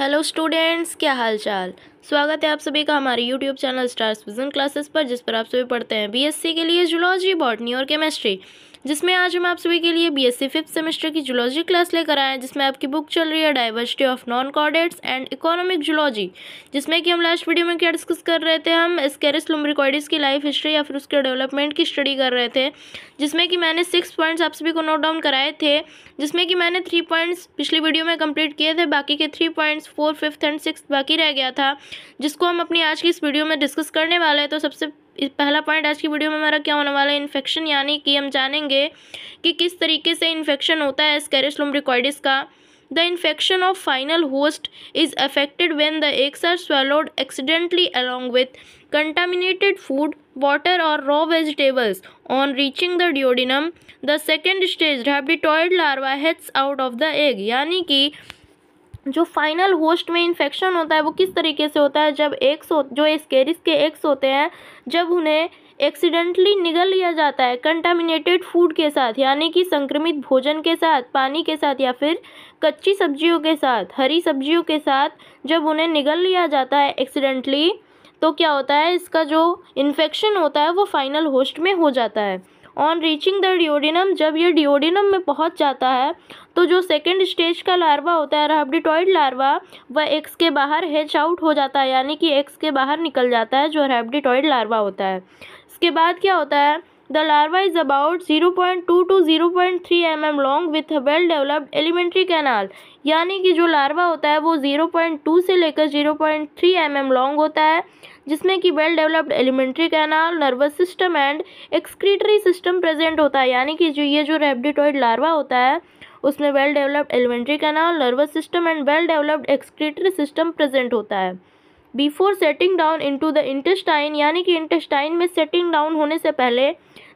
hello students क्या हाल चाल स्वागत है आप सभी का हमारे YouTube channel Stars Vision Classes पर जिस पर आप सभी पढ़ते हैं बीएससी के लिए जुलॉजी बॉटनी और केमिस्ट्री जिसमें आज हम आप सभी के लिए बीएससी फिफ्थ सेमेस्टर की जुलॉजी क्लास लेकर आए हैं जिसमें आपकी बुक चल रही है diversity of non chordates and economic zoology जिसमें कि हम लास्ट वीडियो में क्या डिस्कस कर रहे थे हम स्केरिस लुमरिकॉर्डिस की लाइफ हिस्ट्री या फिर उसके डेवलपमेंट की स्टडी कर रहे थे जिसमें कि मैंने सिक्स पॉइंट्स आप सभी को नोट डाउन कराए थे जिसमें कि मैंने थ्री पॉइंट्स पिछली वीडियो में कंप्लीट किए थे बाकी के three points four fifth and six बाकी रह गया था जिसको हम अपनी आज की इस वीडियो में डिस्कस करने वाले हैं तो सबसे इस पहला पॉइंट आज की वीडियो में हमारा क्या होने वाला है इन्फेक्शन यानी कि हम जानेंगे कि किस तरीके से इन्फेक्शन होता है स्कैरिस लुम्ब्रिकॉइडिस का the infection of final host is affected when the eggs are swallowed accidentally with contaminated food water or raw vegetables on reaching the the the second stage have डिटॉयड larva hatches out of the egg यानी कि जो final host में infection होता है वो किस तरीके से होता है जब एक्स हो जो स्केरिस के एक्स होते हैं जब उन्हें एक्सीडेंटली निगल लिया जाता है कंटामिनेटेड फूड के साथ यानी कि संक्रमित भोजन के साथ पानी के साथ या फिर कच्ची सब्जियों के साथ हरी सब्जियों के साथ जब उन्हें निगल लिया जाता है एक्सीडेंटली तो क्या होता है इसका जो इन्फेक्शन होता है वो फाइनल होस्ट में हो जाता है ऑन रीचिंग द डिओडिनम जब यह डिओडिनम में पहुंच जाता है तो जो सेकेंड स्टेज का लार्वा होता है रेबडिटॉइड लार्वा वह एक्स के बाहर हेच आउट हो जाता है यानी कि एक्स के बाहर निकल जाता है जो रेबडिटॉइड लार्वा होता है इसके बाद क्या होता है the is about zero point two to zero point three M M long with well developed alimentary canal यानी कि जो लार्वा होता है वो जीरो पॉइंट टू से लेकर zero point three M M long होता है जिसमें कि well developed alimentary canal nervous system and excretory system present होता है यानी कि जो ये जो रेबडिटॉइड लार्वा होता है उसमें well developed alimentary canal nervous system and well developed excretory system present होता है before settling down into the intestine यानी कि इंटेस्टाइन में सेटिंग डाउन होने से पहले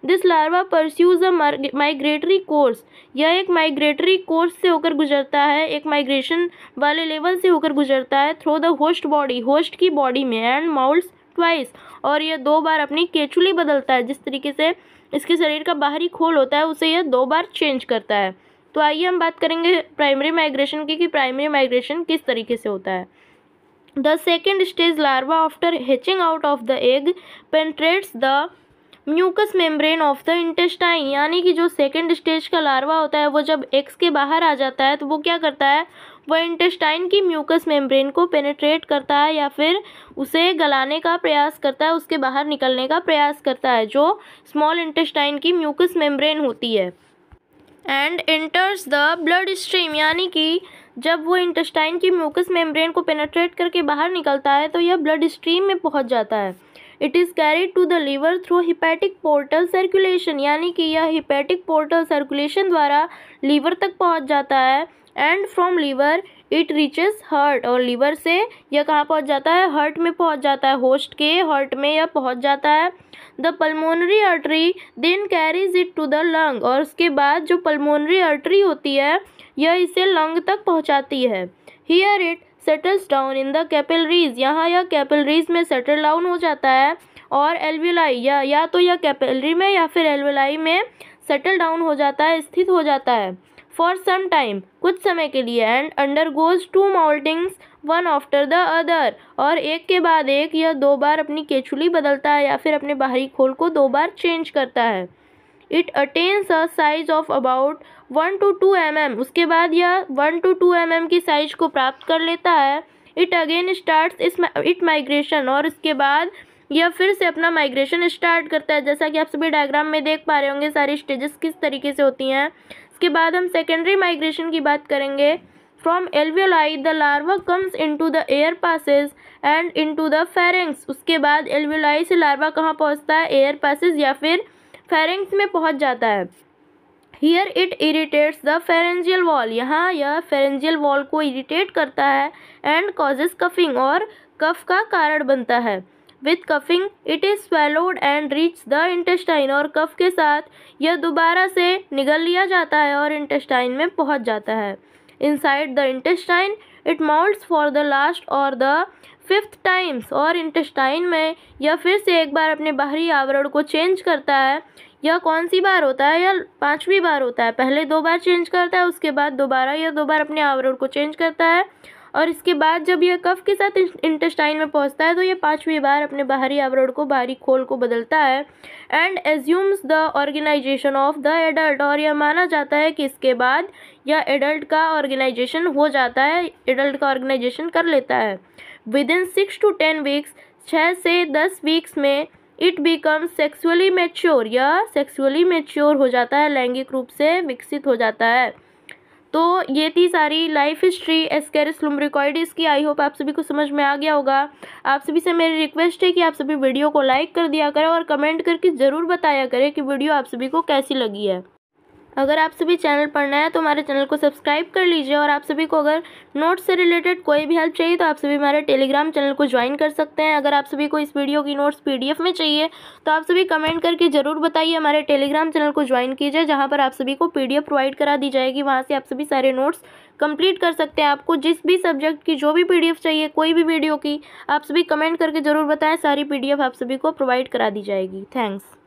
this larva pursues a migratory course यह एक माइग्रेटरी कोर्स से होकर गुजरता है एक माइग्रेशन वाले लेवल से होकर गुजरता है through the host body host की बॉडी में एंड माउल्स ट्वाइस और यह दो बार अपनी केचुली बदलता है जिस तरीके से इसके शरीर का बाहरी खोल होता है उसे यह दो बार चेंज करता है तो आइए हम बात करेंगे प्राइमरी माइग्रेशन की कि प्राइमरी माइग्रेशन किस तरीके से होता है the second stage larva after hatching out of the egg penetrates the mucous membrane of the intestine यानी कि जो सेकेंड स्टेज का लार्वा होता है वो जब एक्स के बाहर आ जाता है तो वो क्या करता है वह इंटेस्टाइन की म्यूकस मेम्ब्रेन को पेनेट्रेट करता है या फिर उसे गलाने का प्रयास करता है उसके बाहर निकलने का प्रयास करता है जो स्मॉल इंटेस्टाइन की म्यूकस मेम्ब्रेन होती है and enters the blood stream यानी कि जब वो इंटेस्टाइन की म्यूकस मेम्ब्रेन को पेनेट्रेट करके बाहर निकलता है तो यह ब्लड स्ट्रीम में पहुंच जाता है it is carried to the liver through hepatic portal circulation यानी कि यह हिपैटिक पोर्टल सर्कुलेशन द्वारा लीवर तक पहुंच जाता है and from liver it reaches heart और लीवर से यह कहाँ पहुँच जाता है हर्ट में पहुँच जाता है होस्ट के हर्ट में यह पहुँच जाता है the pulmonary artery then carries it to the lung और उसके बाद जो पल्मोनरी आर्टरी होती है यह इसे लंग तक पहुँचाती है here it settles down in the capillaries यहाँ यह कैपिलरीज में सेटल डाउन हो जाता है और एलवेलाई या या तो यह कैपिलरी में या फिर एलवेलाई में सेटल डाउन हो जाता है स्थित हो जाता है फॉर सम टाइम कुछ समय के लिए and undergoes two moultings one after the other और एक के बाद एक या दो बार अपनी केचुली बदलता है या फिर अपने बाहरी खोल को दो बार चेंज करता है it attains a size of about one to two M M उसके बाद यह one to two M M की साइज को प्राप्त कर लेता है it again start is it migration और इसके बाद यह फिर से अपना माइग्रेशन स्टार्ट करता है जैसा कि आप सभी डायग्राम में देख पा रहे होंगे सारी स्टेजेस किस तरीके से होती हैं इसके बाद हम सेकेंडरी माइग्रेशन की बात करेंगे from alveoli the larva comes into the air passages and into the pharynx उसके बाद एलवेलाई से लार्वा कहाँ पहुँचता है एयर पासेज या फिर फेरेंग्स में पहुँच जाता है here it irritates the pharyngeal wall यहाँ यह फेरेंजियल वॉल को इरीटेट करता है एंड कॉजेज कफिंग और कफ का कारण बनता है with coughing it is swallowed and reach the intestine और कफ के साथ यह दोबारा से निगल लिया जाता है और इंटेस्टाइन में पहुंच जाता है inside the intestine it moults for the last or the fifth times और इंटेस्टाइन में यह फिर से एक बार अपने बाहरी आवरण को चेंज करता है यह कौन सी बार होता है या पांचवी बार होता है पहले दो बार चेंज करता है उसके बाद दोबारा या दो बार अपने आवरण को चेंज करता है और इसके बाद जब यह कफ के साथ इंटेस्टाइन में पहुंचता है तो यह पाँचवीं बार अपने बाहरी आवरण को बाहरी खोल को बदलता है and assumes the organisation of the adult और यह माना जाता है कि इसके बाद यह एडल्ट का ऑर्गेनाइजेशन हो जाता है एडल्ट का ऑर्गेनाइजेशन कर लेता है within six to ten weeks छः से दस वीक्स में इट बिकम सेक्सुअली मेच्योर या सेक्सुअली मेच्योर हो जाता है लैंगिक रूप से विकसित हो जाता है तो ये थी सारी लाइफ हिस्ट्री एस्केरिस लुम्ब्रिकॉइडिस की आई होप आप सभी को समझ में आ गया होगा आप सभी से मेरी रिक्वेस्ट है कि आप सभी वीडियो को लाइक कर दिया करें और कमेंट करके ज़रूर बताया करें कि वीडियो आप सभी को कैसी लगी है अगर आप सभी चैनल पढ़ना है तो हमारे चैनल को सब्सक्राइब कर लीजिए और आप सभी को अगर नोट्स से रिलेटेड कोई भी हेल्प चाहिए तो आप सभी हमारे टेलीग्राम चैनल को ज्वाइन कर सकते हैं अगर आप सभी को इस वीडियो की नोट्स पीडीएफ में चाहिए तो आप सभी कमेंट करके ज़रूर बताइए हमारे टेलीग्राम चैनल को ज्वाइन कीजिए जहाँ पर आप सभी को पी प्रोवाइड करा दी जाएगी वहाँ से आप सभी सारे नोट्स कंप्लीट कर सकते हैं आपको जिस भी सब्जेक्ट की जो भी पीडीएफ चाहिए कोई भी वीडियो की आप सभी कमेंट करके ज़रूर बताएं सारी पीडीएफ आप सभी को प्रोवाइड करा दी जाएगी थैंक्स